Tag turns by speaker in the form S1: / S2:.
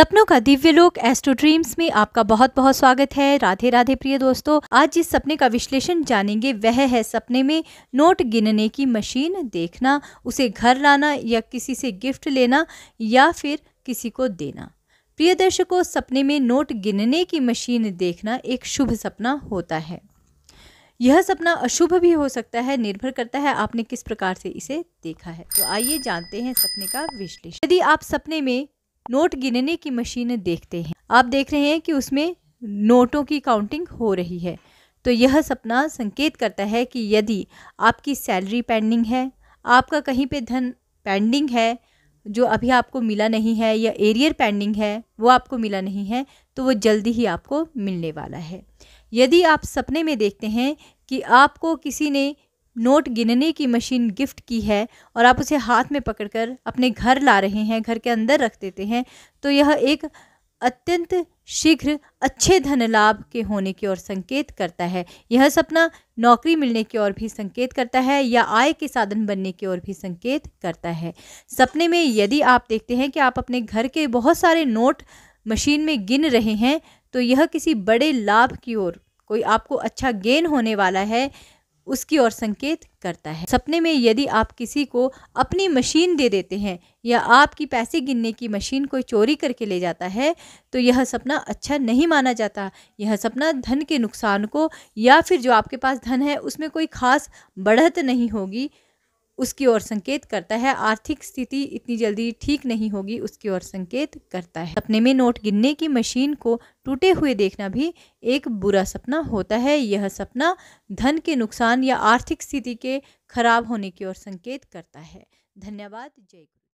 S1: सपनों का दिव्य लोक एस्ट्रो ड्रीम्स में आपका बहुत बहुत स्वागत है राधे राधे प्रिय दोस्तों आज जिस सपने का विश्लेषण जानेंगे वह है सपने में नोट गिनने की मशीन देखना उसे घर लाना या किसी से गिफ्ट लेना या फिर किसी को देना प्रिय दर्शकों सपने में नोट गिनने की मशीन देखना एक शुभ सपना होता है यह सपना अशुभ भी हो सकता है निर्भर करता है आपने किस प्रकार से इसे देखा है तो आइए जानते हैं सपने का विश्लेषण यदि आप सपने में नोट गिनने की मशीनें देखते हैं आप देख रहे हैं कि उसमें नोटों की काउंटिंग हो रही है तो यह सपना संकेत करता है कि यदि आपकी सैलरी पेंडिंग है आपका कहीं पे धन पेंडिंग है जो अभी आपको मिला नहीं है या एरियर पेंडिंग है वो आपको मिला नहीं है तो वो जल्दी ही आपको मिलने वाला है यदि आप सपने में देखते हैं कि आपको किसी ने नोट गिनने की मशीन गिफ्ट की है और आप उसे हाथ में पकड़कर अपने घर ला रहे हैं घर के अंदर रख देते हैं तो यह एक अत्यंत शीघ्र अच्छे धन लाभ के होने की ओर संकेत करता है यह सपना नौकरी मिलने की ओर भी संकेत करता है या आय के साधन बनने की ओर भी संकेत करता है सपने में यदि आप देखते हैं कि आप अपने घर के बहुत सारे नोट मशीन में गिन रहे हैं तो यह किसी बड़े लाभ की ओर कोई आपको अच्छा गेन होने वाला है उसकी ओर संकेत करता है सपने में यदि आप किसी को अपनी मशीन दे देते हैं या आपकी पैसे गिनने की मशीन कोई चोरी करके ले जाता है तो यह सपना अच्छा नहीं माना जाता यह सपना धन के नुकसान को या फिर जो आपके पास धन है उसमें कोई खास बढ़त नहीं होगी उसकी ओर संकेत करता है आर्थिक स्थिति इतनी जल्दी ठीक नहीं होगी उसकी ओर संकेत करता है सपने में नोट गिनने की मशीन को टूटे हुए देखना भी एक बुरा सपना होता है यह सपना धन के नुकसान या आर्थिक स्थिति के खराब होने की ओर संकेत करता है धन्यवाद जय